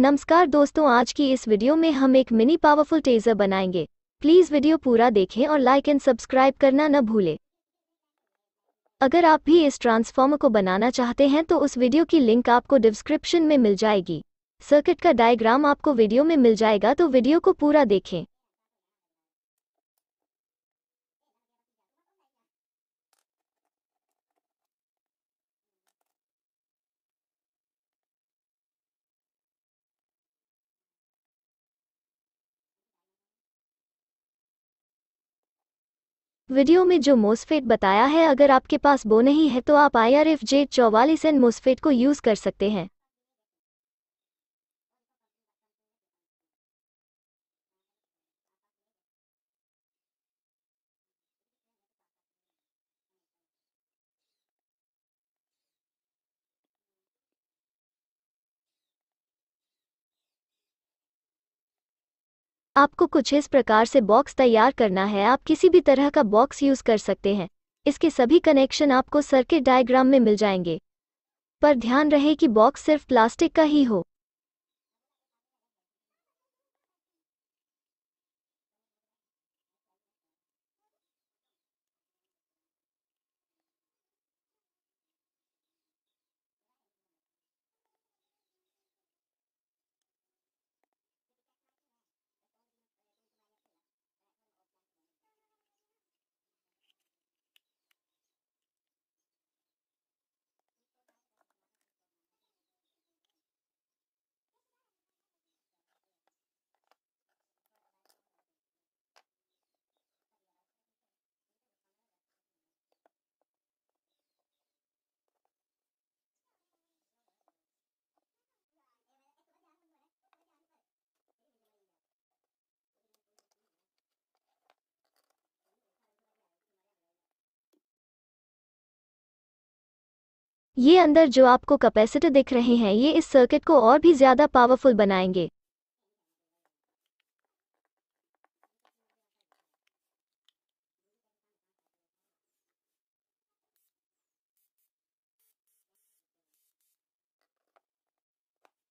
नमस्कार दोस्तों आज की इस वीडियो में हम एक मिनी पावरफुल टेजर बनाएंगे प्लीज़ वीडियो पूरा देखें और लाइक एंड सब्सक्राइब करना न भूलें अगर आप भी इस ट्रांसफॉर्मर को बनाना चाहते हैं तो उस वीडियो की लिंक आपको डिस्क्रिप्शन में मिल जाएगी सर्किट का डायग्राम आपको वीडियो में मिल जाएगा तो वीडियो को पूरा देखें वीडियो में जो मोसफेट बताया है अगर आपके पास वो नहीं है तो आप आई आर एफ जे चौवालीस एन मोसफेट को यूज़ कर सकते हैं आपको कुछ इस प्रकार से बॉक्स तैयार करना है आप किसी भी तरह का बॉक्स यूज कर सकते हैं इसके सभी कनेक्शन आपको सर्किट डायग्राम में मिल जाएंगे पर ध्यान रहे कि बॉक्स सिर्फ प्लास्टिक का ही हो ये अंदर जो आपको कैपेसिटर दिख रहे हैं ये इस सर्किट को और भी ज़्यादा पावरफुल बनाएंगे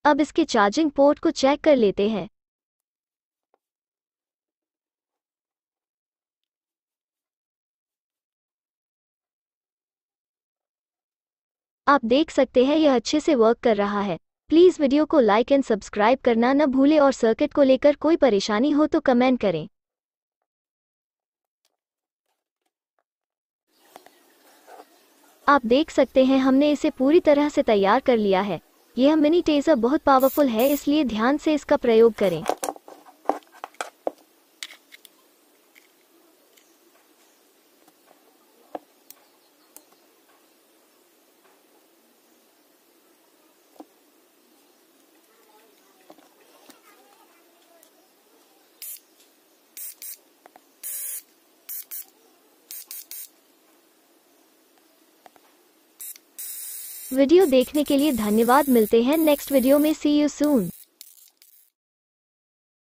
अब इसके चार्जिंग पोर्ट को चेक कर लेते हैं आप देख सकते हैं यह अच्छे से वर्क कर रहा है प्लीज़ वीडियो को लाइक एंड सब्सक्राइब करना न भूलें और सर्किट को लेकर कोई परेशानी हो तो कमेंट करें आप देख सकते हैं हमने इसे पूरी तरह से तैयार कर लिया है यह मिनी टेजर बहुत पावरफुल है इसलिए ध्यान से इसका प्रयोग करें वीडियो देखने के लिए धन्यवाद मिलते हैं नेक्स्ट वीडियो में सी यू सून